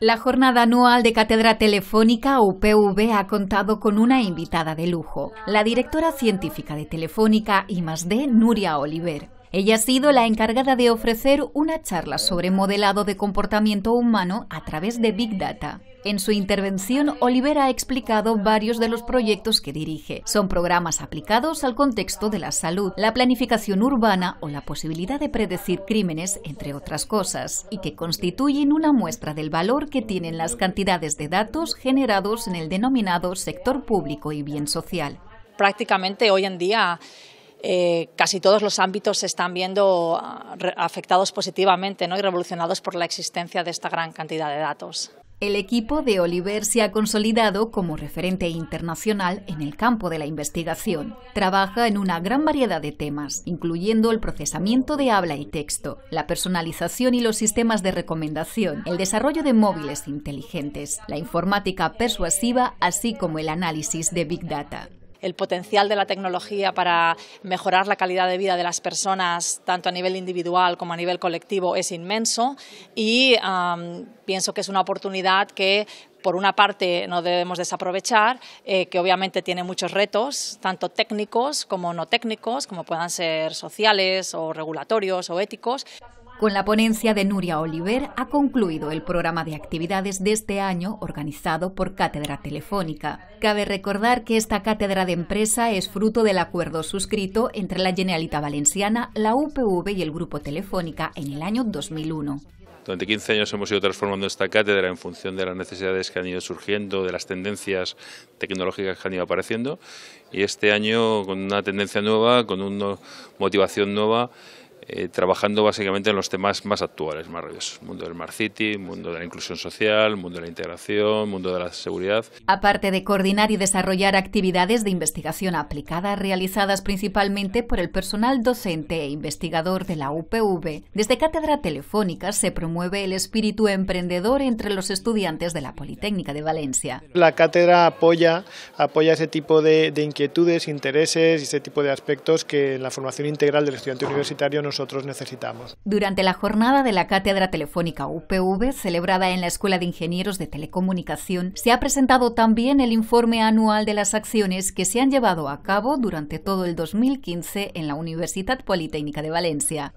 La jornada anual de Cátedra Telefónica UPV ha contado con una invitada de lujo, la directora científica de Telefónica y más de Nuria Oliver. Ella ha sido la encargada de ofrecer una charla sobre modelado de comportamiento humano a través de Big Data. En su intervención, Olivera ha explicado varios de los proyectos que dirige. Son programas aplicados al contexto de la salud, la planificación urbana o la posibilidad de predecir crímenes, entre otras cosas, y que constituyen una muestra del valor que tienen las cantidades de datos generados en el denominado sector público y bien social prácticamente hoy en día eh, casi todos los ámbitos se están viendo ah, afectados positivamente ¿no? y revolucionados por la existencia de esta gran cantidad de datos. El equipo de Oliver se ha consolidado como referente internacional en el campo de la investigación. Trabaja en una gran variedad de temas, incluyendo el procesamiento de habla y texto, la personalización y los sistemas de recomendación, el desarrollo de móviles inteligentes, la informática persuasiva, así como el análisis de Big Data el potencial de la tecnología para mejorar la calidad de vida de las personas, tanto a nivel individual como a nivel colectivo, es inmenso y pienso que es una oportunidad que por una parte no debemos desaprovechar, eh, que obviamente tiene muchos retos, tanto técnicos como no técnicos, como puedan ser sociales o regulatorios o éticos. Con la ponencia de Nuria Oliver ha concluido el programa de actividades de este año organizado por Cátedra Telefónica. Cabe recordar que esta cátedra de empresa es fruto del acuerdo suscrito entre la Generalitat Valenciana, la UPV y el Grupo Telefónica en el año 2001. Durante 15 años hemos ido transformando esta cátedra en función de las necesidades que han ido surgiendo, de las tendencias tecnológicas que han ido apareciendo y este año con una tendencia nueva, con una motivación nueva eh, trabajando básicamente en los temas más actuales, más Mundo del mar City, mundo de la inclusión social, mundo de la integración, mundo de la seguridad. Aparte de coordinar y desarrollar actividades de investigación aplicada realizadas principalmente por el personal docente e investigador de la UPV, desde Cátedra Telefónica se promueve el espíritu emprendedor entre los estudiantes de la Politécnica de Valencia. La cátedra apoya, apoya ese tipo de, inquietudes, intereses y ese tipo de aspectos que en la formación integral del estudiante universitario no necesitamos. Durante la jornada de la Cátedra Telefónica UPV, celebrada en la Escuela de Ingenieros de Telecomunicación, se ha presentado también el informe anual de las acciones que se han llevado a cabo durante todo el 2015 en la Universidad Politécnica de Valencia.